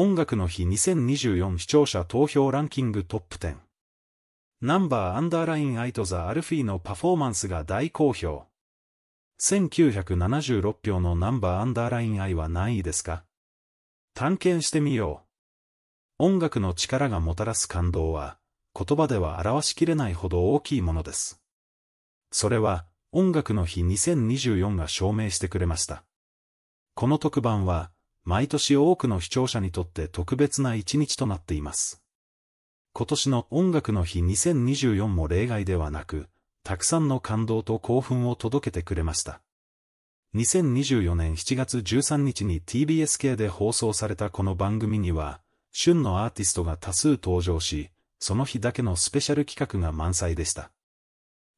音楽の日2024視聴者投票ランキングトップ10。ナンバーアンダーラインアイトザ・アルフィーのパフォーマンスが大好評。1976票のナンバーアンダーラインアイは何位ですか探検してみよう。音楽の力がもたらす感動は、言葉では表しきれないほど大きいものです。それは、音楽の日2024が証明してくれました。この特番は、毎年多くの視聴者にとって特別な一日となっています。今年の音楽の日2024も例外ではなく、たくさんの感動と興奮を届けてくれました。2024年7月13日に TBS 系で放送されたこの番組には、旬のアーティストが多数登場し、その日だけのスペシャル企画が満載でした。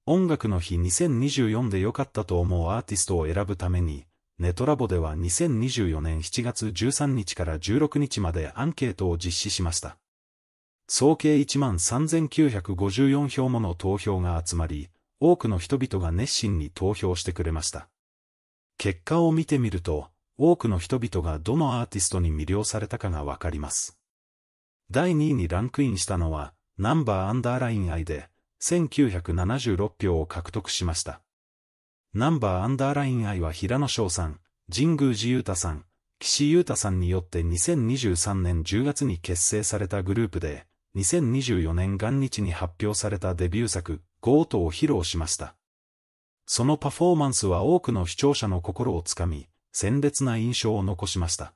音楽の日2024で良かったと思うアーティストを選ぶために、ネトラボでは2024年7月13日から16日までアンケートを実施しました。総計1万3954票もの投票が集まり、多くの人々が熱心に投票してくれました。結果を見てみると、多くの人々がどのアーティストに魅了されたかがわかります。第2位にランクインしたのは、ナンバーアンダーライン愛で、1976票を獲得しました。ナンバーアンダーラインイは平野翔さん、神宮寺裕太さん、岸優太さんによって2023年10月に結成されたグループで、2024年元日に発表されたデビュー作、ゴートを披露しました。そのパフォーマンスは多くの視聴者の心をつかみ、鮮烈な印象を残しました。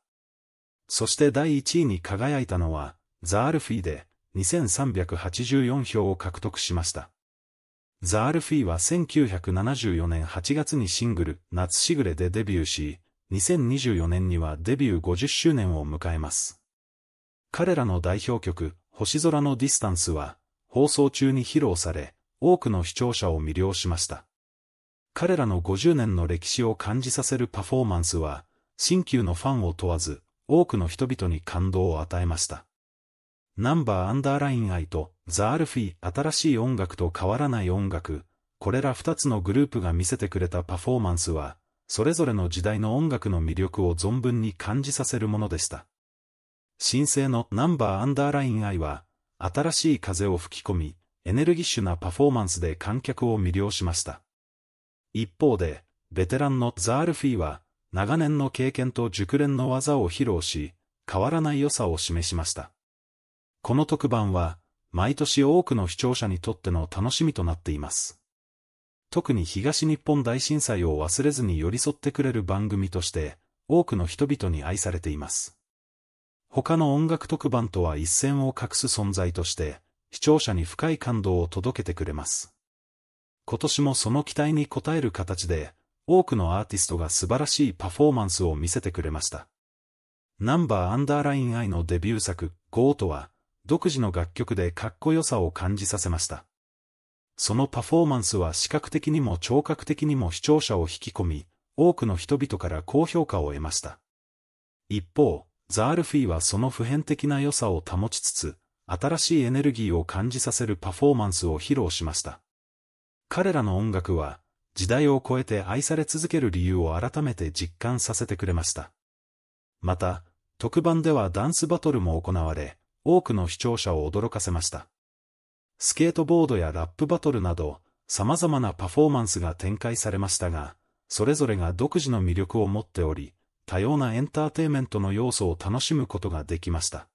そして第1位に輝いたのは、ザ・アルフィーで、2384票を獲得しました。ザ・アルフィーは1974年8月にシングル、夏しぐれでデビューし、2024年にはデビュー50周年を迎えます。彼らの代表曲、星空のディスタンスは、放送中に披露され、多くの視聴者を魅了しました。彼らの50年の歴史を感じさせるパフォーマンスは、新旧のファンを問わず、多くの人々に感動を与えました。ナンバーアンダーライン愛とザ・アルフィ、新しい音楽と変わらない音楽、これら二つのグループが見せてくれたパフォーマンスは、それぞれの時代の音楽の魅力を存分に感じさせるものでした。新生のナンバーアンダーラインイは、新しい風を吹き込み、エネルギッシュなパフォーマンスで観客を魅了しました。一方で、ベテランのザ・アルフィーは、長年の経験と熟練の技を披露し、変わらない良さを示しました。この特番は、毎年多くの視聴者にとっての楽しみとなっています。特に東日本大震災を忘れずに寄り添ってくれる番組として、多くの人々に愛されています。他の音楽特番とは一線を画す存在として、視聴者に深い感動を届けてくれます。今年もその期待に応える形で、多くのアーティストが素晴らしいパフォーマンスを見せてくれました。ナンバーアンダーライン I のデビュー作、GO とは、独自の楽曲でかっこよさを感じさせました。そのパフォーマンスは視覚的にも聴覚的にも視聴者を引き込み、多くの人々から高評価を得ました。一方、ザールフィーはその普遍的な良さを保ちつつ、新しいエネルギーを感じさせるパフォーマンスを披露しました。彼らの音楽は、時代を超えて愛され続ける理由を改めて実感させてくれました。また、特番ではダンスバトルも行われ、多くの視聴者を驚かせました。スケートボードやラップバトルなど、様々なパフォーマンスが展開されましたが、それぞれが独自の魅力を持っており、多様なエンターテイメントの要素を楽しむことができました。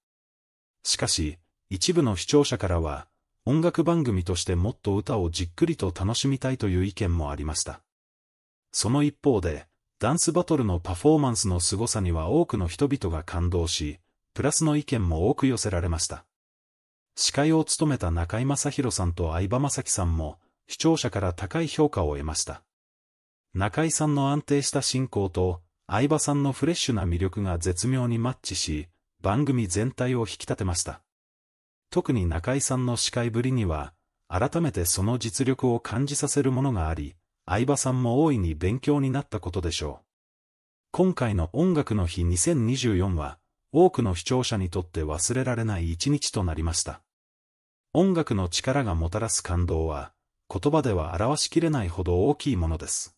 しかし、一部の視聴者からは、音楽番組としてもっと歌をじっくりと楽しみたいという意見もありました。その一方で、ダンスバトルのパフォーマンスの凄さには多くの人々が感動し、プラスの意見も多く寄せられました。司会を務めた中井正宏さんと相葉正樹さんも、視聴者から高い評価を得ました。中井さんの安定した進行と、相葉さんのフレッシュな魅力が絶妙にマッチし、番組全体を引き立てました。特に中井さんの司会ぶりには、改めてその実力を感じさせるものがあり、相葉さんも大いに勉強になったことでしょう。今回の音楽の日2024は、多くの視聴者にとって忘れられない一日となりました。音楽の力がもたらす感動は、言葉では表しきれないほど大きいものです。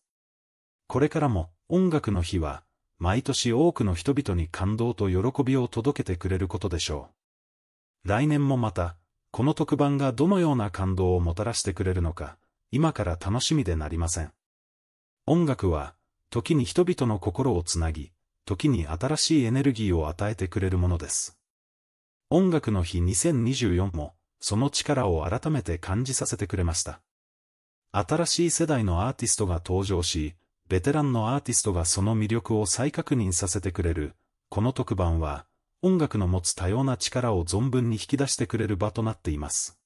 これからも、音楽の日は、毎年多くの人々に感動と喜びを届けてくれることでしょう。来年もまた、この特番がどのような感動をもたらしてくれるのか、今から楽しみでなりません。音楽は、時に人々の心をつなぎ、時に新しいエネルギーを与えてくれるものです。音楽の日2024も、その力を改めて感じさせてくれました。新しい世代のアーティストが登場し、ベテランのアーティストがその魅力を再確認させてくれる、この特番は、音楽の持つ多様な力を存分に引き出してくれる場となっています。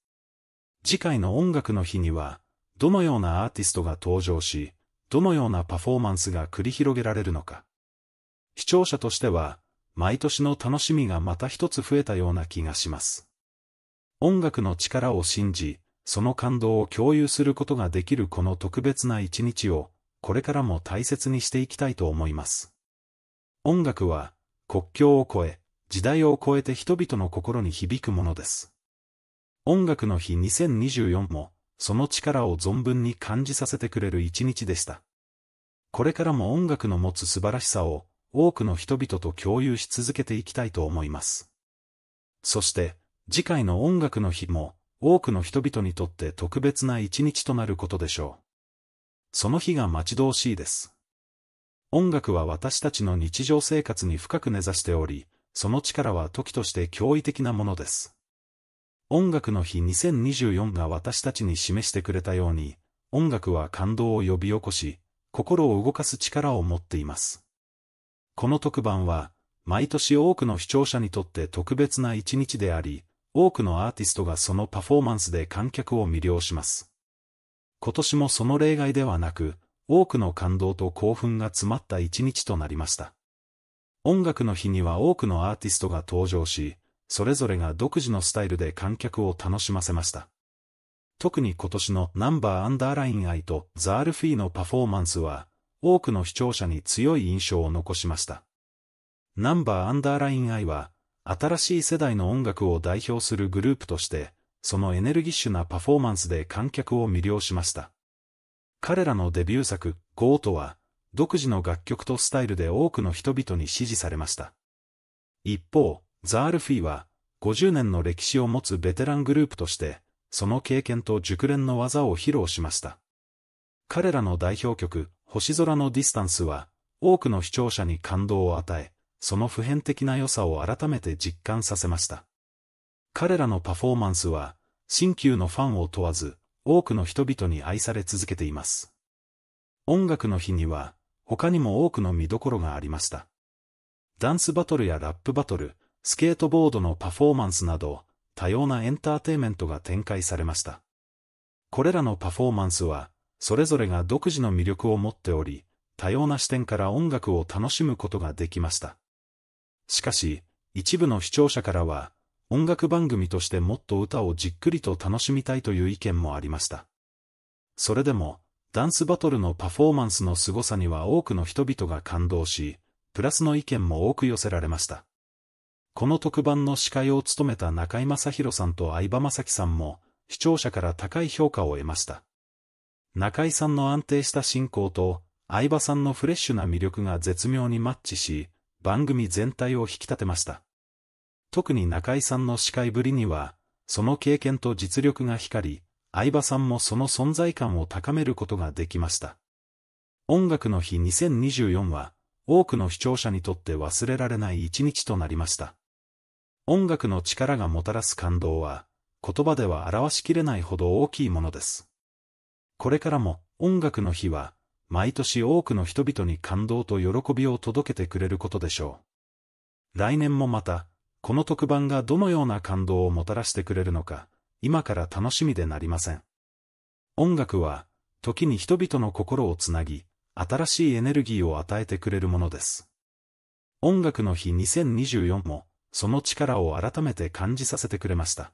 次回の音楽の日には、どのようなアーティストが登場し、どのようなパフォーマンスが繰り広げられるのか。視聴者としては、毎年の楽しみがまた一つ増えたような気がします。音楽の力を信じ、その感動を共有することができるこの特別な一日を、これからも大切にしていきたいと思います。音楽は、国境を越え、時代を超えて人々の心に響くものです。音楽の日2024も、その力を存分に感じさせてくれる一日でした。これからも音楽の持つ素晴らしさを、多くの人々と共有し続けていきたいと思います。そして、次回の音楽の日も、多くの人々にとって特別な一日となることでしょう。その日が待ち遠しいです。音楽は私たちの日常生活に深く根ざしており、その力は時として驚異的なものです。音楽の日2024が私たちに示してくれたように、音楽は感動を呼び起こし、心を動かす力を持っています。この特番は、毎年多くの視聴者にとって特別な一日であり、多くのアーティストがそのパフォーマンスで観客を魅了します。今年もその例外ではなく、多くの感動と興奮が詰まった一日となりました。音楽の日には多くのアーティストが登場し、それぞれが独自のスタイルで観客を楽しませました。特に今年のナンバーアンダーライン愛とザールフィーのパフォーマンスは、多くの視聴者に強い印象を残しました。ナンバーアンダーライン I は、新しい世代の音楽を代表するグループとして、そのエネルギッシュなパフォーマンスで観客を魅了しました。彼らのデビュー作、ゴートは、独自の楽曲とスタイルで多くの人々に支持されました。一方、ザールフィーは、50年の歴史を持つベテラングループとして、その経験と熟練の技を披露しました。彼らの代表曲、星空のディスタンスは、多くの視聴者に感動を与え、その普遍的な良さを改めて実感させました。彼らのパフォーマンスは、新旧のファンを問わず、多くの人々に愛され続けています。音楽の日には、他にも多くの見どころがありました。ダンスバトルやラップバトル、スケートボードのパフォーマンスなど、多様なエンターテイメントが展開されました。これらのパフォーマンスは、それぞれが独自の魅力を持っており、多様な視点から音楽を楽しむことができました。しかし、一部の視聴者からは、音楽番組としてもっと歌をじっくりと楽しみたいという意見もありました。それでも、ダンスバトルのパフォーマンスの凄さには多くの人々が感動し、プラスの意見も多く寄せられました。この特番の司会を務めた中井正宏さんと相葉雅紀さんも、視聴者から高い評価を得ました。中井さんの安定した進行と、相葉さんのフレッシュな魅力が絶妙にマッチし、番組全体を引き立てました。特に中井さんの司会ぶりには、その経験と実力が光り、相葉さんもその存在感を高めることができました。音楽の日2024は、多くの視聴者にとって忘れられない一日となりました。音楽の力がもたらす感動は、言葉では表しきれないほど大きいものです。これからも音楽の日は、毎年多くの人々に感動と喜びを届けてくれることでしょう。来年もまた、この特番がどのような感動をもたらしてくれるのか、今から楽しみでなりません。音楽は、時に人々の心をつなぎ、新しいエネルギーを与えてくれるものです。音楽の日2024も、その力を改めて感じさせてくれました。